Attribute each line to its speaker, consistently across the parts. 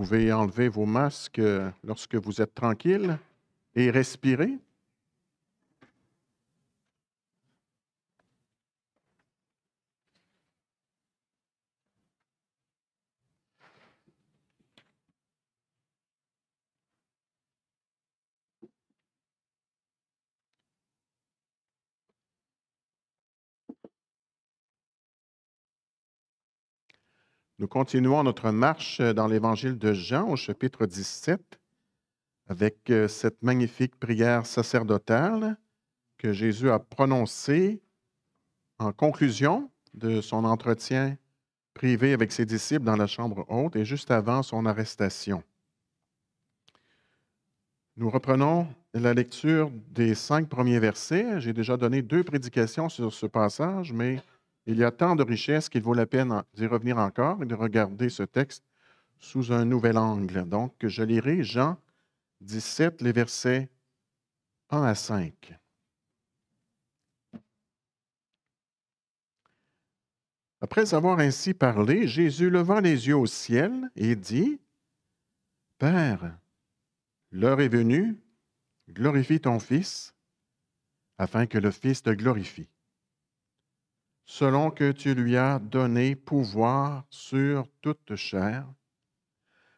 Speaker 1: pouvez enlever vos masques euh, lorsque vous êtes tranquille et respirer. Nous continuons notre marche euh, dans l'évangile de Jean au chapitre 17 avec euh, cette magnifique prière sacerdotale que Jésus a prononcée en conclusion de son entretien privé avec ses disciples dans la chambre haute et juste avant son arrestation. Nous reprenons la lecture des cinq premiers versets. J'ai déjà donné deux prédications sur ce passage, mais il y a tant de richesses qu'il vaut la peine d'y revenir encore et de regarder ce texte sous un nouvel angle. Donc, je lirai Jean 17, les versets 1 à 5. Après avoir ainsi parlé, Jésus leva les yeux au ciel et dit, Père, l'heure est venue, glorifie ton Fils, afin que le Fils te glorifie selon que tu lui as donné pouvoir sur toute chair,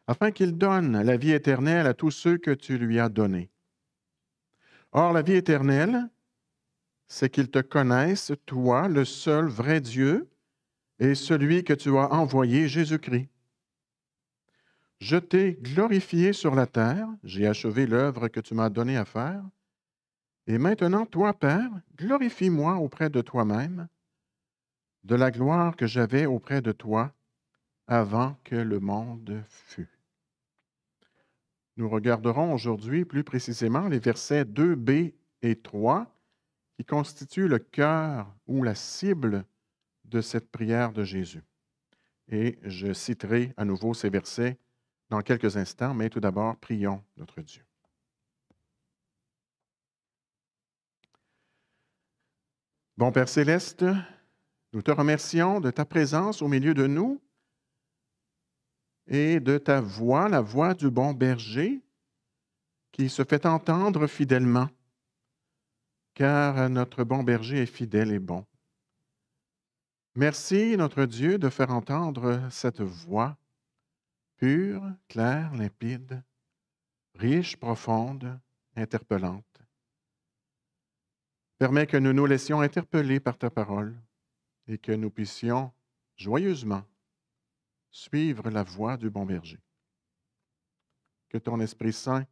Speaker 1: afin qu'il donne la vie éternelle à tous ceux que tu lui as donnés. Or, la vie éternelle, c'est qu'ils te connaissent, toi, le seul vrai Dieu, et celui que tu as envoyé, Jésus-Christ. Je t'ai glorifié sur la terre, j'ai achevé l'œuvre que tu m'as donnée à faire, et maintenant, toi, Père, glorifie-moi auprès de toi-même, de la gloire que j'avais auprès de toi avant que le monde fût. Nous regarderons aujourd'hui plus précisément les versets 2b et 3 qui constituent le cœur ou la cible de cette prière de Jésus. Et je citerai à nouveau ces versets dans quelques instants, mais tout d'abord, prions notre Dieu. Bon Père céleste, nous te remercions de ta présence au milieu de nous et de ta voix, la voix du bon berger, qui se fait entendre fidèlement, car notre bon berger est fidèle et bon. Merci, notre Dieu, de faire entendre cette voix pure, claire, limpide, riche, profonde, interpellante. Permets que nous nous laissions interpeller par ta parole et que nous puissions joyeusement suivre la voie du bon berger. Que ton Esprit Saint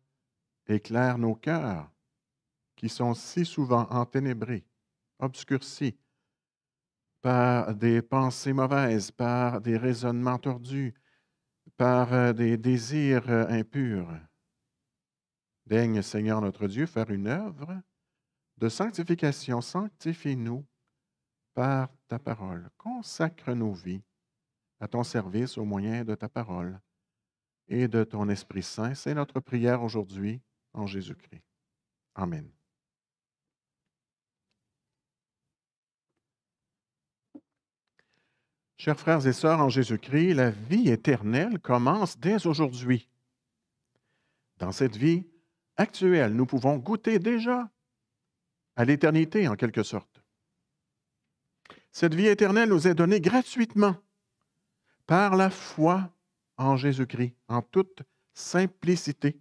Speaker 1: éclaire nos cœurs qui sont si souvent enténébrés, obscurcis par des pensées mauvaises, par des raisonnements tordus, par euh, des désirs euh, impurs. Daigne, Seigneur notre Dieu, faire une œuvre de sanctification. Sanctifie-nous par ta parole. Consacre nos vies à ton service au moyen de ta parole et de ton Esprit Saint. C'est notre prière aujourd'hui en Jésus-Christ. Amen. Chers frères et sœurs en Jésus-Christ, la vie éternelle commence dès aujourd'hui. Dans cette vie actuelle, nous pouvons goûter déjà à l'éternité en quelque sorte. Cette vie éternelle nous est donnée gratuitement par la foi en Jésus-Christ, en toute simplicité.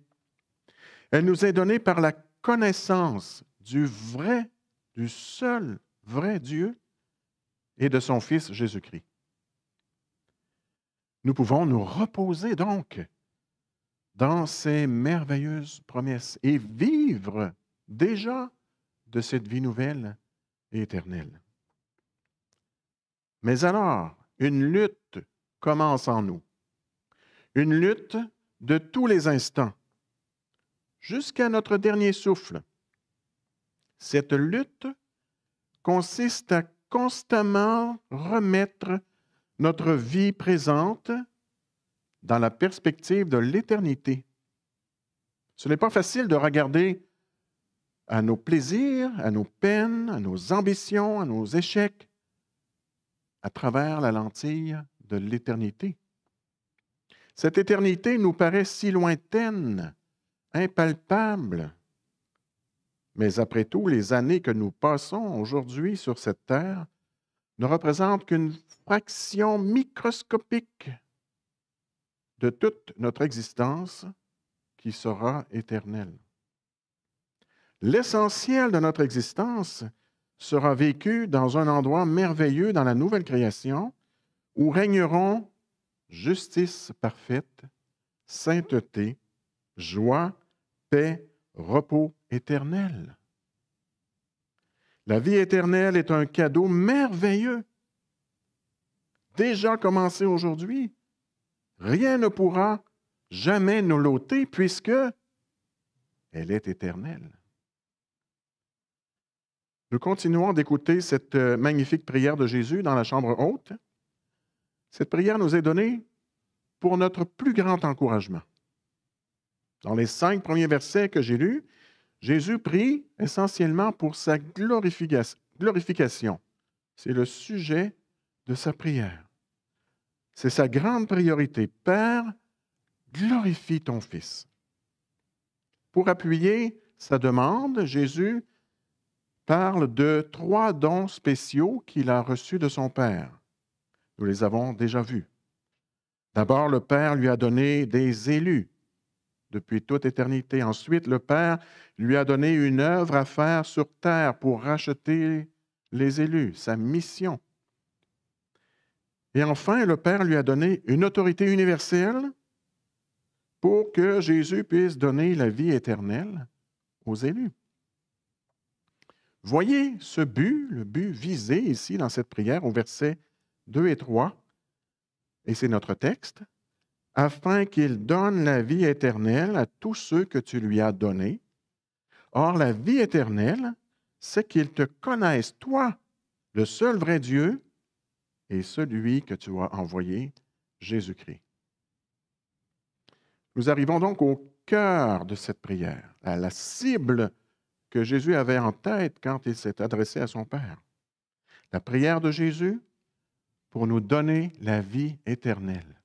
Speaker 1: Elle nous est donnée par la connaissance du vrai, du seul vrai Dieu et de son Fils Jésus-Christ. Nous pouvons nous reposer donc dans ces merveilleuses promesses et vivre déjà de cette vie nouvelle et éternelle. Mais alors, une lutte commence en nous. Une lutte de tous les instants, jusqu'à notre dernier souffle. Cette lutte consiste à constamment remettre notre vie présente dans la perspective de l'éternité. Ce n'est pas facile de regarder à nos plaisirs, à nos peines, à nos ambitions, à nos échecs, à travers la lentille de l'éternité. Cette éternité nous paraît si lointaine, impalpable. Mais après tout, les années que nous passons aujourd'hui sur cette terre ne représentent qu'une fraction microscopique de toute notre existence qui sera éternelle. L'essentiel de notre existence sera vécu dans un endroit merveilleux dans la nouvelle création où régneront justice parfaite, sainteté, joie, paix, repos éternel. La vie éternelle est un cadeau merveilleux, déjà commencé aujourd'hui. Rien ne pourra jamais nous l'ôter puisque elle est éternelle. Nous continuons d'écouter cette euh, magnifique prière de Jésus dans la chambre haute. Cette prière nous est donnée pour notre plus grand encouragement. Dans les cinq premiers versets que j'ai lus, Jésus prie essentiellement pour sa glorification. C'est le sujet de sa prière. C'est sa grande priorité. Père, glorifie ton Fils. Pour appuyer sa demande, Jésus parle de trois dons spéciaux qu'il a reçus de son Père. Nous les avons déjà vus. D'abord, le Père lui a donné des élus depuis toute éternité. Ensuite, le Père lui a donné une œuvre à faire sur terre pour racheter les élus, sa mission. Et enfin, le Père lui a donné une autorité universelle pour que Jésus puisse donner la vie éternelle aux élus. Voyez ce but, le but visé ici dans cette prière au verset 2 et 3, et c'est notre texte, afin qu'il donne la vie éternelle à tous ceux que tu lui as donnés. Or, la vie éternelle, c'est qu'ils te connaissent, toi, le seul vrai Dieu, et celui que tu as envoyé, Jésus-Christ. Nous arrivons donc au cœur de cette prière, à la cible que Jésus avait en tête quand il s'est adressé à son Père. La prière de Jésus pour nous donner la vie éternelle.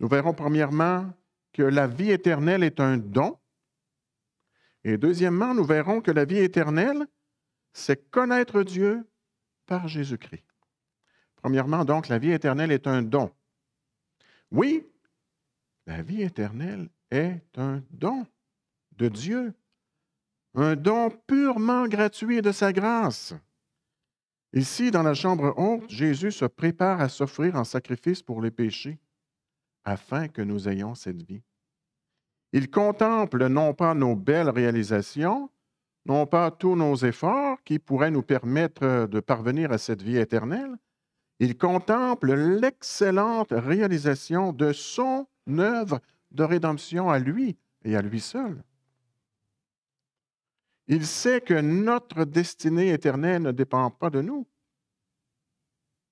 Speaker 1: Nous verrons premièrement que la vie éternelle est un don. Et deuxièmement, nous verrons que la vie éternelle, c'est connaître Dieu par Jésus-Christ. Premièrement, donc, la vie éternelle est un don. Oui, la vie éternelle est un don de Dieu un don purement gratuit de sa grâce. Ici, dans la chambre haute, Jésus se prépare à s'offrir en sacrifice pour les péchés, afin que nous ayons cette vie. Il contemple non pas nos belles réalisations, non pas tous nos efforts qui pourraient nous permettre de parvenir à cette vie éternelle, il contemple l'excellente réalisation de son œuvre de rédemption à lui et à lui seul. Il sait que notre destinée éternelle ne dépend pas de nous,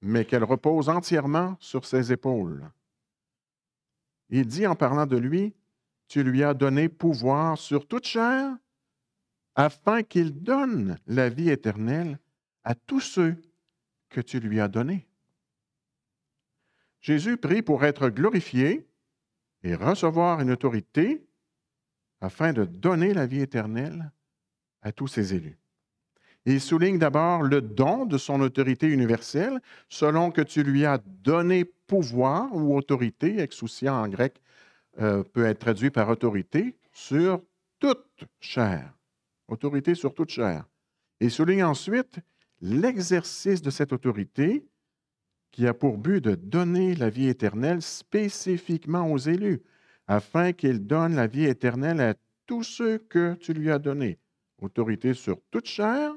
Speaker 1: mais qu'elle repose entièrement sur ses épaules. Il dit en parlant de lui, tu lui as donné pouvoir sur toute chair, afin qu'il donne la vie éternelle à tous ceux que tu lui as donnés. Jésus prie pour être glorifié et recevoir une autorité afin de donner la vie éternelle à tous ses élus. Il souligne d'abord le don de son autorité universelle, selon que tu lui as donné pouvoir ou autorité, exousia en grec euh, peut être traduit par autorité, sur toute chair. Autorité sur toute chair. Il souligne ensuite l'exercice de cette autorité qui a pour but de donner la vie éternelle spécifiquement aux élus, afin qu'ils donnent la vie éternelle à tous ceux que tu lui as donnés autorité sur toute chair,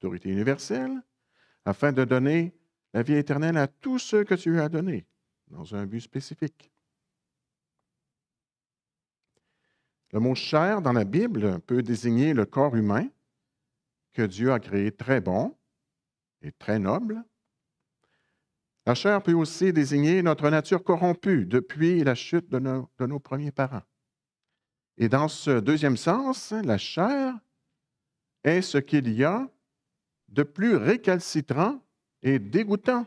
Speaker 1: autorité universelle, afin de donner la vie éternelle à tous ceux que tu as donnés, dans un but spécifique. Le mot chair dans la Bible peut désigner le corps humain que Dieu a créé très bon et très noble. La chair peut aussi désigner notre nature corrompue depuis la chute de nos premiers parents. Et dans ce deuxième sens, la chair est ce qu'il y a de plus récalcitrant et dégoûtant.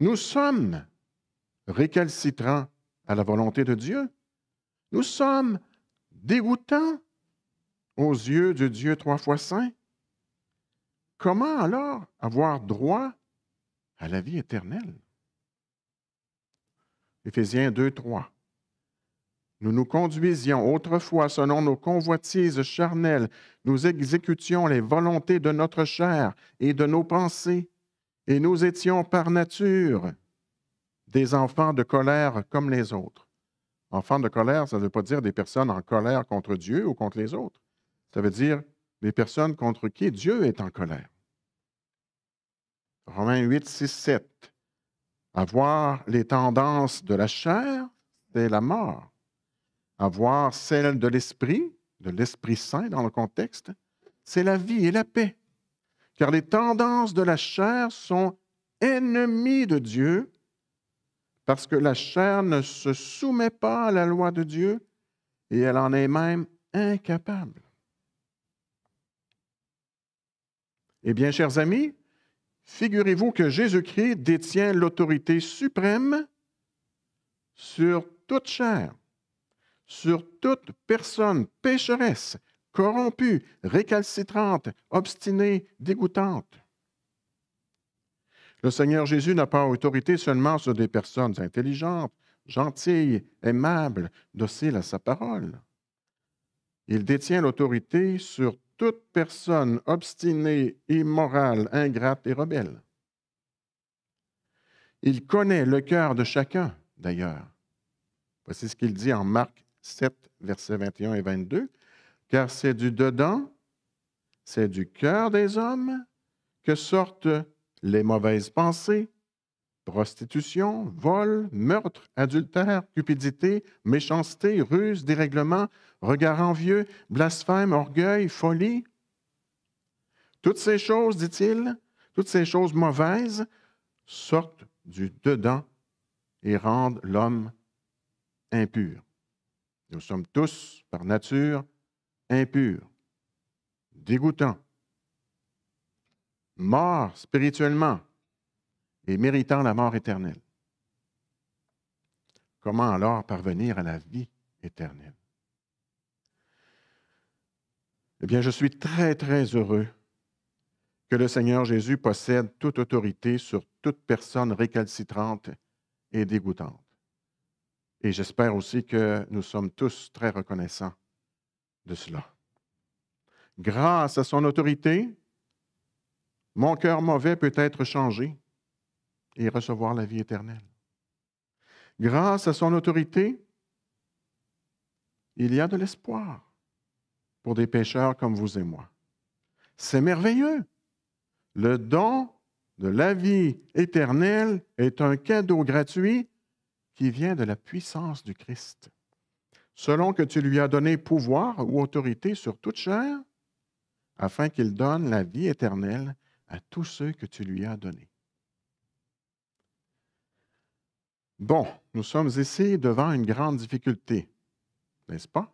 Speaker 1: Nous sommes récalcitrants à la volonté de Dieu. Nous sommes dégoûtants aux yeux du Dieu trois fois saint. Comment alors avoir droit à la vie éternelle? Éphésiens 2, 3. Nous nous conduisions autrefois selon nos convoitises charnelles, nous exécutions les volontés de notre chair et de nos pensées, et nous étions par nature des enfants de colère comme les autres. Enfants de colère, ça ne veut pas dire des personnes en colère contre Dieu ou contre les autres. Ça veut dire des personnes contre qui Dieu est en colère. Romains 8, 6, 7. Avoir les tendances de la chair, c'est la mort avoir celle de l'Esprit, de l'Esprit Saint dans le contexte, c'est la vie et la paix. Car les tendances de la chair sont ennemies de Dieu, parce que la chair ne se soumet pas à la loi de Dieu, et elle en est même incapable. Eh bien, chers amis, figurez-vous que Jésus-Christ détient l'autorité suprême sur toute chair sur toute personne pécheresse, corrompue, récalcitrante, obstinée, dégoûtante. Le Seigneur Jésus n'a pas autorité seulement sur des personnes intelligentes, gentilles, aimables, dociles à sa parole. Il détient l'autorité sur toute personne obstinée, immorale, ingrate et rebelle. Il connaît le cœur de chacun, d'ailleurs. Voici ce qu'il dit en Marc 7, versets 21 et 22, car c'est du dedans, c'est du cœur des hommes que sortent les mauvaises pensées, prostitution, vol, meurtre, adultère, cupidité, méchanceté, ruse, dérèglement, regard envieux, blasphème, orgueil, folie. Toutes ces choses, dit-il, toutes ces choses mauvaises sortent du dedans et rendent l'homme impur. Nous sommes tous, par nature, impurs, dégoûtants, morts spirituellement et méritant la mort éternelle. Comment alors parvenir à la vie éternelle? Eh bien, je suis très, très heureux que le Seigneur Jésus possède toute autorité sur toute personne récalcitrante et dégoûtante. Et j'espère aussi que nous sommes tous très reconnaissants de cela. Grâce à son autorité, mon cœur mauvais peut être changé et recevoir la vie éternelle. Grâce à son autorité, il y a de l'espoir pour des pécheurs comme vous et moi. C'est merveilleux. Le don de la vie éternelle est un cadeau gratuit qui vient de la puissance du Christ, selon que tu lui as donné pouvoir ou autorité sur toute chair, afin qu'il donne la vie éternelle à tous ceux que tu lui as donnés. Bon, nous sommes ici devant une grande difficulté, n'est-ce pas?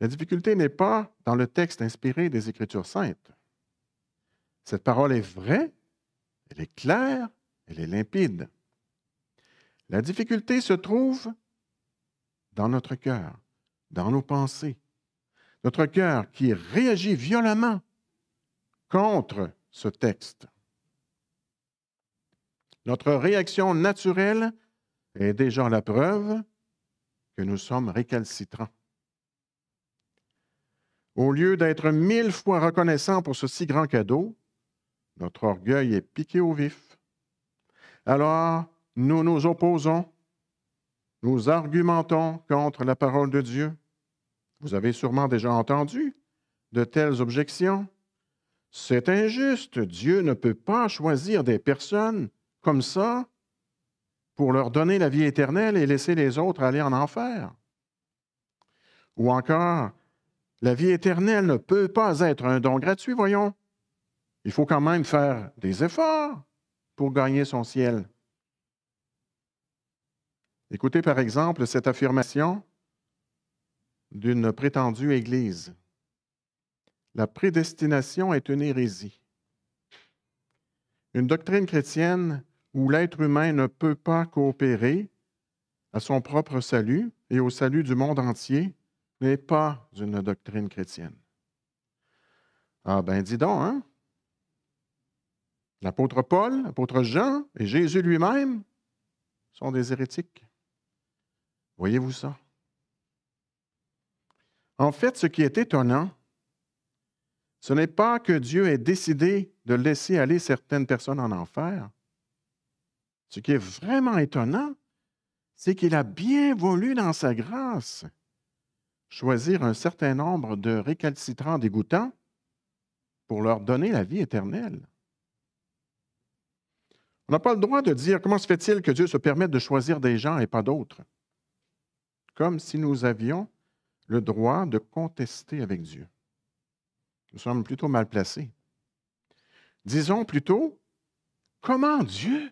Speaker 1: La difficulté n'est pas dans le texte inspiré des Écritures saintes. Cette parole est vraie, elle est claire, elle est limpide. La difficulté se trouve dans notre cœur, dans nos pensées. Notre cœur qui réagit violemment contre ce texte. Notre réaction naturelle est déjà la preuve que nous sommes récalcitrants. Au lieu d'être mille fois reconnaissants pour ce si grand cadeau, notre orgueil est piqué au vif. Alors, nous nous opposons, nous argumentons contre la parole de Dieu. Vous avez sûrement déjà entendu de telles objections. C'est injuste, Dieu ne peut pas choisir des personnes comme ça pour leur donner la vie éternelle et laisser les autres aller en enfer. Ou encore, la vie éternelle ne peut pas être un don gratuit, voyons. Il faut quand même faire des efforts pour gagner son ciel. Écoutez par exemple cette affirmation d'une prétendue Église. La prédestination est une hérésie. Une doctrine chrétienne où l'être humain ne peut pas coopérer à son propre salut et au salut du monde entier n'est pas une doctrine chrétienne. Ah ben dis donc, hein? L'apôtre Paul, l'apôtre Jean et Jésus lui-même sont des hérétiques. Voyez-vous ça? En fait, ce qui est étonnant, ce n'est pas que Dieu ait décidé de laisser aller certaines personnes en enfer. Ce qui est vraiment étonnant, c'est qu'il a bien voulu, dans sa grâce, choisir un certain nombre de récalcitrants dégoûtants pour leur donner la vie éternelle. On n'a pas le droit de dire comment se fait-il que Dieu se permette de choisir des gens et pas d'autres comme si nous avions le droit de contester avec Dieu. Nous sommes plutôt mal placés. Disons plutôt, comment Dieu,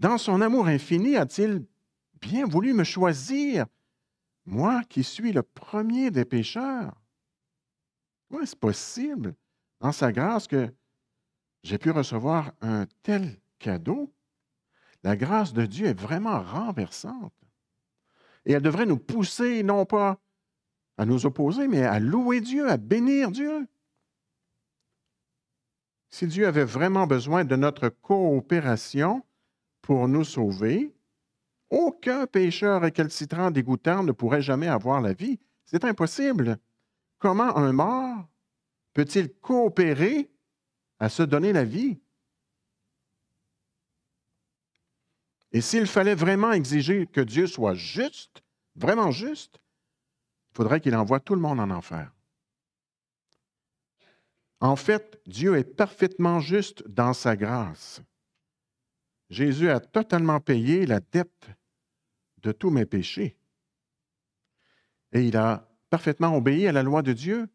Speaker 1: dans son amour infini, a-t-il bien voulu me choisir, moi qui suis le premier des pécheurs? Comment est-ce possible, dans sa grâce, que j'ai pu recevoir un tel cadeau? La grâce de Dieu est vraiment renversante. Et elle devrait nous pousser, non pas à nous opposer, mais à louer Dieu, à bénir Dieu. Si Dieu avait vraiment besoin de notre coopération pour nous sauver, aucun pécheur récalcitrant dégoûtant ne pourrait jamais avoir la vie. C'est impossible. Comment un mort peut-il coopérer à se donner la vie? Et s'il fallait vraiment exiger que Dieu soit juste, vraiment juste, il faudrait qu'il envoie tout le monde en enfer. En fait, Dieu est parfaitement juste dans sa grâce. Jésus a totalement payé la dette de tous mes péchés. Et il a parfaitement obéi à la loi de Dieu,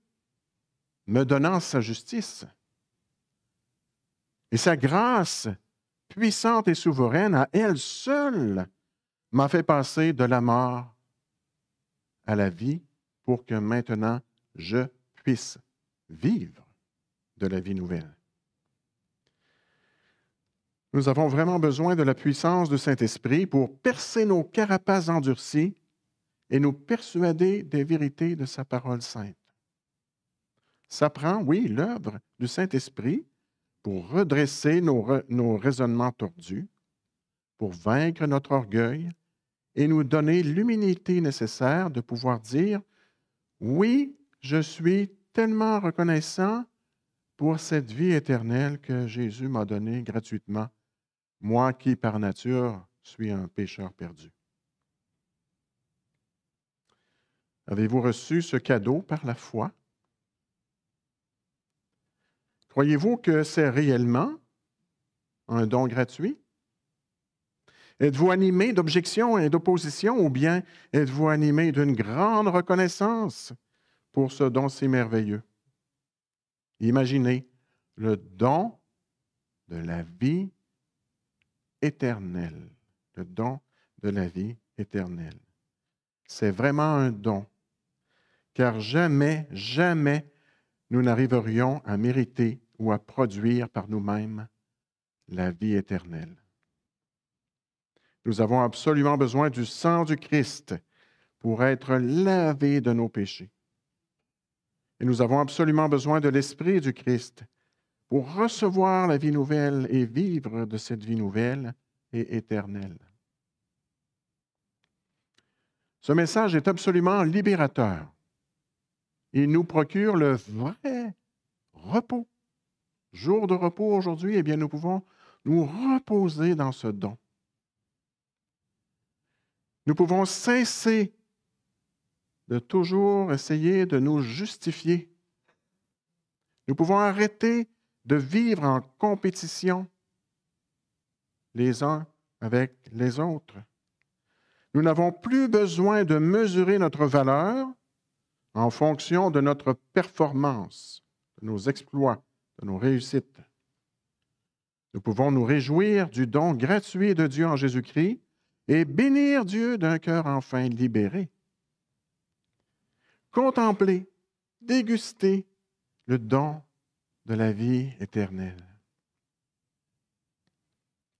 Speaker 1: me donnant sa justice. Et sa grâce puissante et souveraine, à elle seule, m'a fait passer de la mort à la vie pour que maintenant je puisse vivre de la vie nouvelle. Nous avons vraiment besoin de la puissance du Saint-Esprit pour percer nos carapaces endurcis et nous persuader des vérités de sa parole sainte. Ça prend, oui, l'œuvre du Saint-Esprit pour redresser nos, raisonnements tordus, pour vaincre notre orgueil et nous donner l'humilité nécessaire de pouvoir dire, oui, je suis tellement reconnaissant pour cette vie éternelle que Jésus m'a donnée gratuitement, moi qui par nature suis un pécheur perdu. Avez-vous reçu ce cadeau par la foi? Croyez-vous que c'est réellement un don gratuit? Êtes-vous animé d'objection et d'opposition ou bien êtes-vous animé d'une grande reconnaissance pour ce don si merveilleux? Imaginez le don de la vie éternelle. Le don de la vie éternelle. C'est vraiment un don, car jamais, jamais nous n'arriverions à mériter ou à produire par nous-mêmes la vie éternelle. Nous avons absolument besoin du sang du Christ pour être lavés de nos péchés. Et nous avons absolument besoin de l'Esprit du Christ pour recevoir la vie nouvelle et vivre de cette vie nouvelle et éternelle. Ce message est absolument libérateur. Il nous procure le vrai repos jour de repos aujourd'hui, et eh bien, nous pouvons nous reposer dans ce don. Nous pouvons cesser de toujours essayer de nous justifier. Nous pouvons arrêter de vivre en compétition les uns avec les autres. Nous n'avons plus besoin de mesurer notre valeur en fonction de notre performance, de nos exploits, de nos réussites. Nous pouvons nous réjouir du don gratuit de Dieu en Jésus-Christ et bénir Dieu d'un cœur enfin libéré. Contempler, déguster le don de la vie éternelle.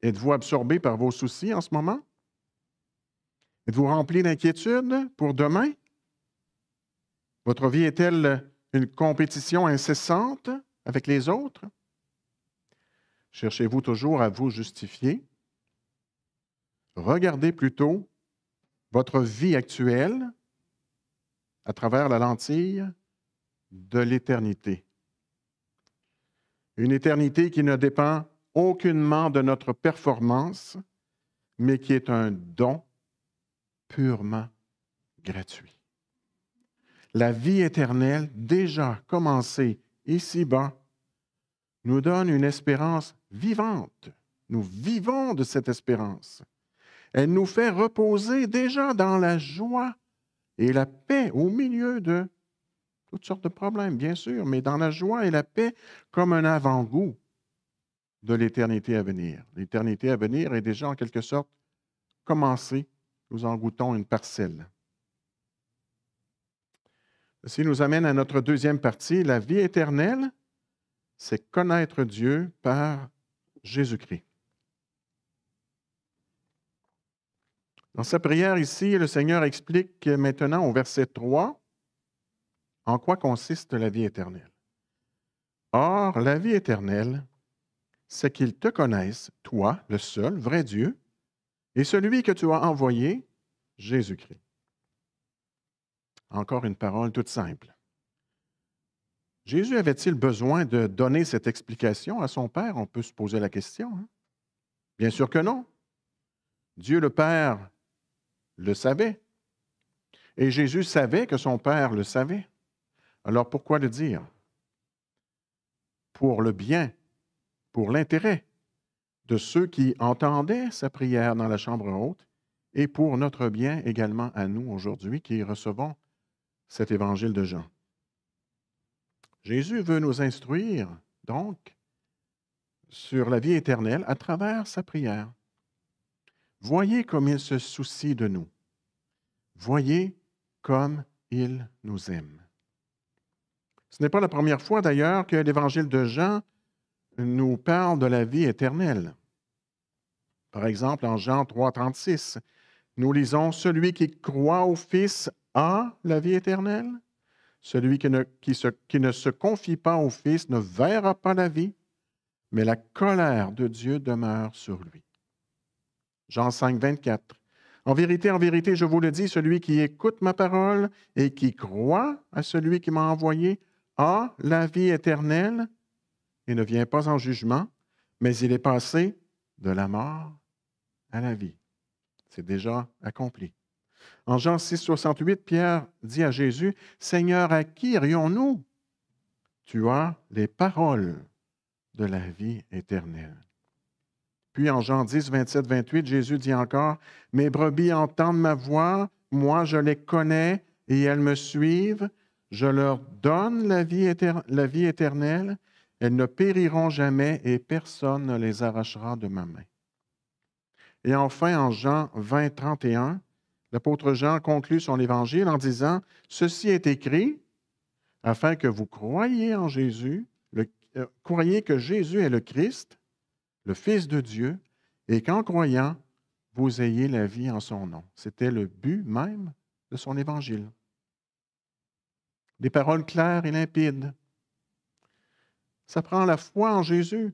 Speaker 1: Êtes-vous absorbé par vos soucis en ce moment? Êtes-vous rempli d'inquiétude pour demain? Votre vie est-elle une compétition incessante avec les autres? Cherchez-vous toujours à vous justifier? Regardez plutôt votre vie actuelle à travers la lentille de l'éternité. Une éternité qui ne dépend aucunement de notre performance, mais qui est un don purement gratuit. La vie éternelle, déjà commencée ici-bas, nous donne une espérance vivante. Nous vivons de cette espérance. Elle nous fait reposer déjà dans la joie et la paix au milieu de toutes sortes de problèmes, bien sûr, mais dans la joie et la paix comme un avant-goût de l'éternité à venir. L'éternité à venir est déjà en quelque sorte commencée. Nous en goûtons une parcelle. Ceci nous amène à notre deuxième partie. La vie éternelle, c'est connaître Dieu par Jésus-Christ. Dans sa prière ici, le Seigneur explique maintenant au verset 3 en quoi consiste la vie éternelle. Or, la vie éternelle, c'est qu'ils te connaissent, toi, le seul vrai Dieu, et celui que tu as envoyé, Jésus-Christ. Encore une parole toute simple. Jésus avait-il besoin de donner cette explication à son Père? On peut se poser la question. Hein? Bien sûr que non. Dieu le Père le savait. Et Jésus savait que son Père le savait. Alors pourquoi le dire? Pour le bien, pour l'intérêt de ceux qui entendaient sa prière dans la chambre haute et pour notre bien également à nous aujourd'hui qui recevons cet évangile de Jean. Jésus veut nous instruire, donc, sur la vie éternelle à travers sa prière. Voyez comme il se soucie de nous. Voyez comme il nous aime. Ce n'est pas la première fois d'ailleurs que l'évangile de Jean nous parle de la vie éternelle. Par exemple, en Jean 3, 36, nous lisons Celui qui croit au Fils a la vie éternelle. Celui qui ne, qui, se, qui ne se confie pas au Fils ne verra pas la vie, mais la colère de Dieu demeure sur lui. Jean 5, 24. En vérité, en vérité, je vous le dis, celui qui écoute ma parole et qui croit à celui qui m'a envoyé a la vie éternelle et ne vient pas en jugement, mais il est passé de la mort à la vie. C'est déjà accompli. En Jean 6, 68, Pierre dit à Jésus, Seigneur, à qui irions-nous? Tu as les paroles de la vie éternelle. Puis en Jean 10, 27, 28, Jésus dit encore, Mes brebis entendent ma voix, moi je les connais et elles me suivent, je leur donne la vie, la vie éternelle, elles ne périront jamais et personne ne les arrachera de ma main. Et enfin, en Jean 20, 31, L'apôtre Jean conclut son évangile en disant, Ceci est écrit afin que vous croyiez en Jésus, euh, croyez que Jésus est le Christ, le Fils de Dieu, et qu'en croyant, vous ayez la vie en son nom. C'était le but même de son évangile. Des paroles claires et limpides. Ça prend la foi en Jésus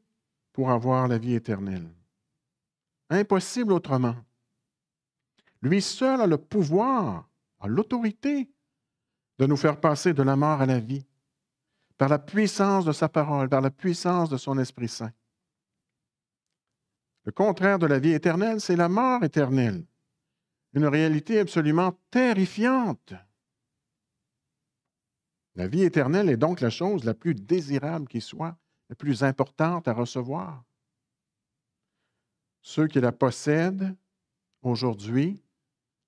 Speaker 1: pour avoir la vie éternelle. Impossible autrement. Lui seul a le pouvoir, a l'autorité de nous faire passer de la mort à la vie, par la puissance de sa parole, par la puissance de son Esprit Saint. Le contraire de la vie éternelle, c'est la mort éternelle, une réalité absolument terrifiante. La vie éternelle est donc la chose la plus désirable qui soit, la plus importante à recevoir. Ceux qui la possèdent aujourd'hui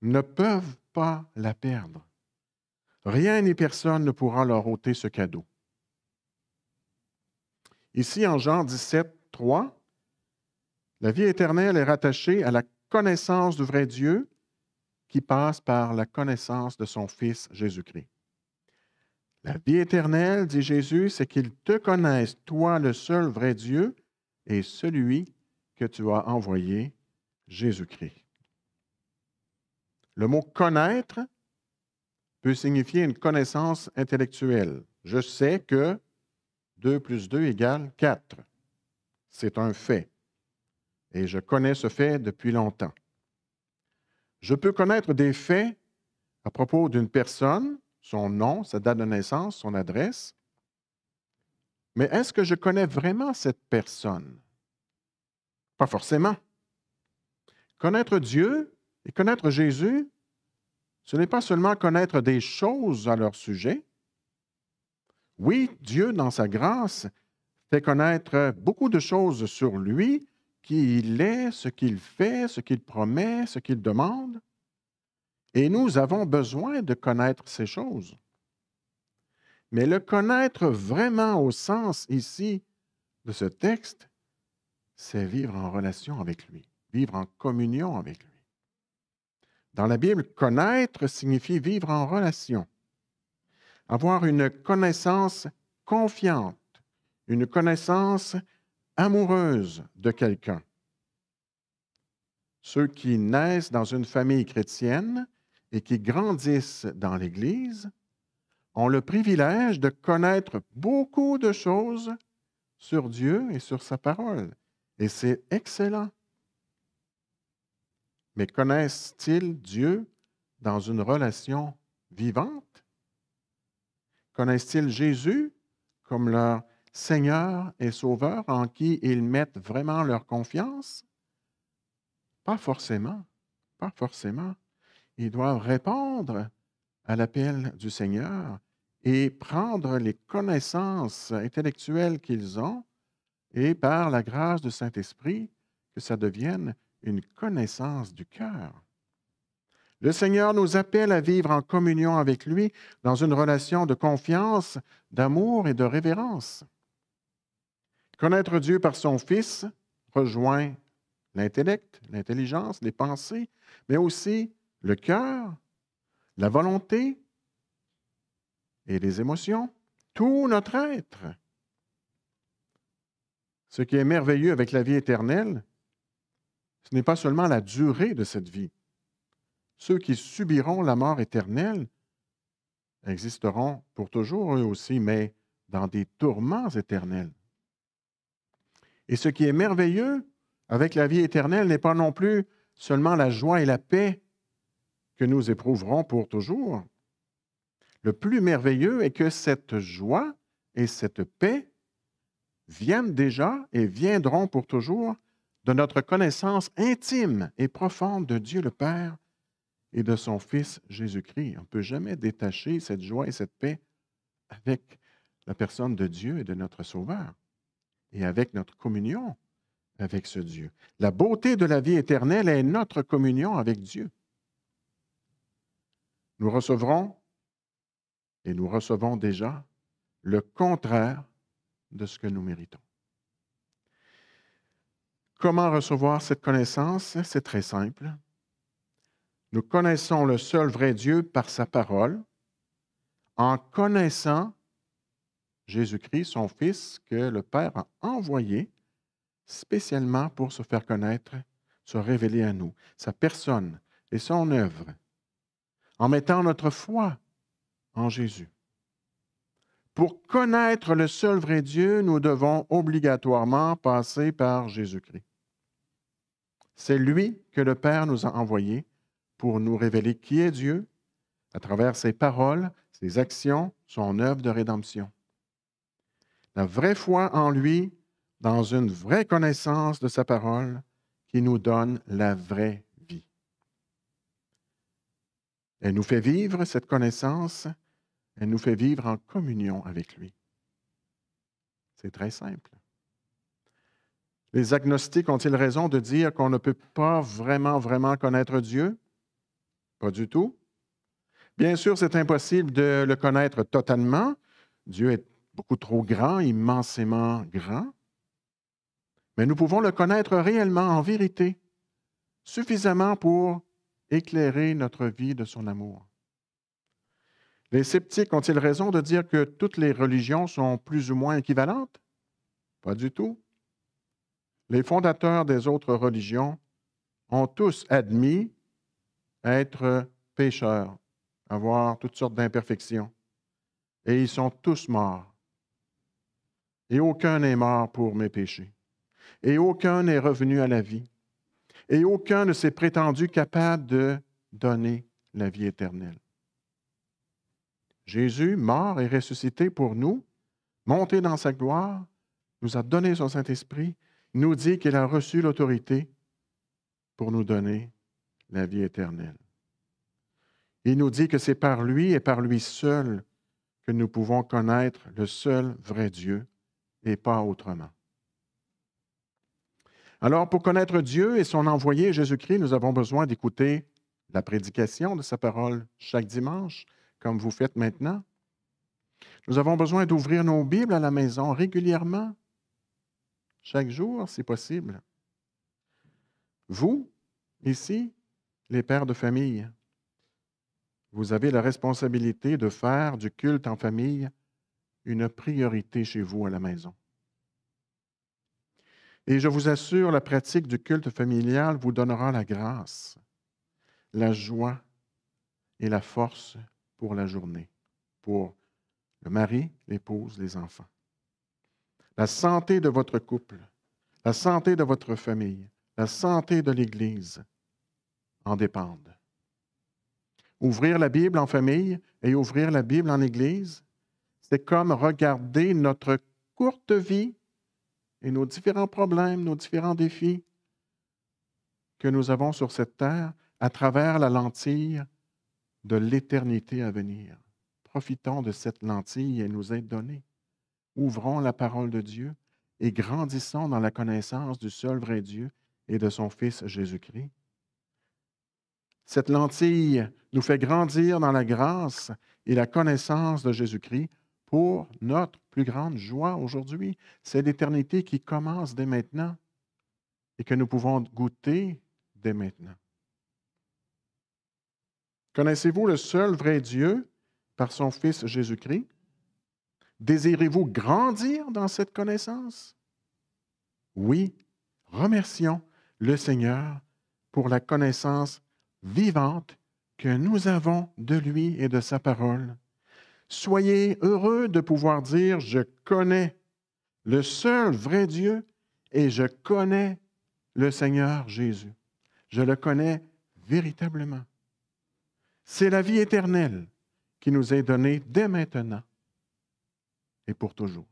Speaker 1: ne peuvent pas la perdre. Rien ni personne ne pourra leur ôter ce cadeau. Ici, en Jean 17, 3, la vie éternelle est rattachée à la connaissance du vrai Dieu qui passe par la connaissance de son Fils Jésus-Christ. La vie éternelle, dit Jésus, c'est qu'il te connaissent, toi le seul vrai Dieu, et celui que tu as envoyé, Jésus-Christ. Le mot connaître peut signifier une connaissance intellectuelle. Je sais que 2 plus 2 égale 4. C'est un fait. Et je connais ce fait depuis longtemps. Je peux connaître des faits à propos d'une personne, son nom, sa date de naissance, son adresse. Mais est-ce que je connais vraiment cette personne? Pas forcément. Connaître Dieu, et connaître Jésus, ce n'est pas seulement connaître des choses à leur sujet. Oui, Dieu, dans sa grâce, fait connaître beaucoup de choses sur lui, qui il est, ce qu'il fait, ce qu'il promet, ce qu'il demande. Et nous avons besoin de connaître ces choses. Mais le connaître vraiment au sens ici de ce texte, c'est vivre en relation avec lui, vivre en communion avec lui. Dans la Bible, connaître signifie vivre en relation, avoir une connaissance confiante, une connaissance amoureuse de quelqu'un. Ceux qui naissent dans une famille chrétienne et qui grandissent dans l'Église ont le privilège de connaître beaucoup de choses sur Dieu et sur sa parole. Et c'est excellent. Mais connaissent-ils Dieu dans une relation vivante? Connaissent-ils Jésus comme leur Seigneur et Sauveur en qui ils mettent vraiment leur confiance? Pas forcément, pas forcément. Ils doivent répondre à l'appel du Seigneur et prendre les connaissances intellectuelles qu'ils ont et par la grâce du Saint-Esprit que ça devienne une connaissance du cœur. Le Seigneur nous appelle à vivre en communion avec lui dans une relation de confiance, d'amour et de révérence. Connaître Dieu par son Fils rejoint l'intellect, l'intelligence, les pensées, mais aussi le cœur, la volonté et les émotions, tout notre être. Ce qui est merveilleux avec la vie éternelle, ce n'est pas seulement la durée de cette vie. Ceux qui subiront la mort éternelle existeront pour toujours eux aussi, mais dans des tourments éternels. Et ce qui est merveilleux avec la vie éternelle n'est pas non plus seulement la joie et la paix que nous éprouverons pour toujours. Le plus merveilleux est que cette joie et cette paix viennent déjà et viendront pour toujours de notre connaissance intime et profonde de Dieu le Père et de son Fils Jésus-Christ. On ne peut jamais détacher cette joie et cette paix avec la personne de Dieu et de notre Sauveur et avec notre communion avec ce Dieu. La beauté de la vie éternelle est notre communion avec Dieu. Nous recevrons, et nous recevons déjà, le contraire de ce que nous méritons. Comment recevoir cette connaissance? C'est très simple. Nous connaissons le seul vrai Dieu par sa parole, en connaissant Jésus-Christ, son Fils, que le Père a envoyé spécialement pour se faire connaître, se révéler à nous, sa personne et son œuvre, en mettant notre foi en Jésus. Pour connaître le seul vrai Dieu, nous devons obligatoirement passer par Jésus-Christ. C'est lui que le Père nous a envoyé pour nous révéler qui est Dieu à travers ses paroles, ses actions, son œuvre de rédemption. La vraie foi en lui, dans une vraie connaissance de sa parole, qui nous donne la vraie vie. Elle nous fait vivre cette connaissance, elle nous fait vivre en communion avec lui. C'est très simple. Les agnostiques ont-ils raison de dire qu'on ne peut pas vraiment, vraiment connaître Dieu? Pas du tout. Bien sûr, c'est impossible de le connaître totalement. Dieu est beaucoup trop grand, immensément grand. Mais nous pouvons le connaître réellement, en vérité, suffisamment pour éclairer notre vie de son amour. Les sceptiques ont-ils raison de dire que toutes les religions sont plus ou moins équivalentes? Pas du tout les fondateurs des autres religions ont tous admis être pécheurs, avoir toutes sortes d'imperfections. Et ils sont tous morts. Et aucun n'est mort pour mes péchés. Et aucun n'est revenu à la vie. Et aucun ne s'est prétendu capable de donner la vie éternelle. Jésus, mort et ressuscité pour nous, monté dans sa gloire, nous a donné son Saint-Esprit nous dit qu'il a reçu l'autorité pour nous donner la vie éternelle. Il nous dit que c'est par lui et par lui seul que nous pouvons connaître le seul vrai Dieu et pas autrement. Alors, pour connaître Dieu et son envoyé Jésus-Christ, nous avons besoin d'écouter la prédication de sa parole chaque dimanche, comme vous faites maintenant. Nous avons besoin d'ouvrir nos Bibles à la maison régulièrement chaque jour, c'est possible. Vous, ici, les pères de famille, vous avez la responsabilité de faire du culte en famille une priorité chez vous à la maison. Et je vous assure, la pratique du culte familial vous donnera la grâce, la joie et la force pour la journée, pour le mari, l'épouse, les enfants la santé de votre couple, la santé de votre famille, la santé de l'Église en dépendent. Ouvrir la Bible en famille et ouvrir la Bible en Église, c'est comme regarder notre courte vie et nos différents problèmes, nos différents défis que nous avons sur cette terre à travers la lentille de l'éternité à venir. Profitons de cette lentille, et nous est donné ouvrons la parole de Dieu et grandissons dans la connaissance du seul vrai Dieu et de son Fils Jésus-Christ. Cette lentille nous fait grandir dans la grâce et la connaissance de Jésus-Christ pour notre plus grande joie aujourd'hui. C'est l'éternité qui commence dès maintenant et que nous pouvons goûter dès maintenant. Connaissez-vous le seul vrai Dieu par son Fils Jésus-Christ? Désirez-vous grandir dans cette connaissance? Oui, remercions le Seigneur pour la connaissance vivante que nous avons de lui et de sa parole. Soyez heureux de pouvoir dire, je connais le seul vrai Dieu et je connais le Seigneur Jésus. Je le connais véritablement. C'est la vie éternelle qui nous est donnée dès maintenant et pour toujours.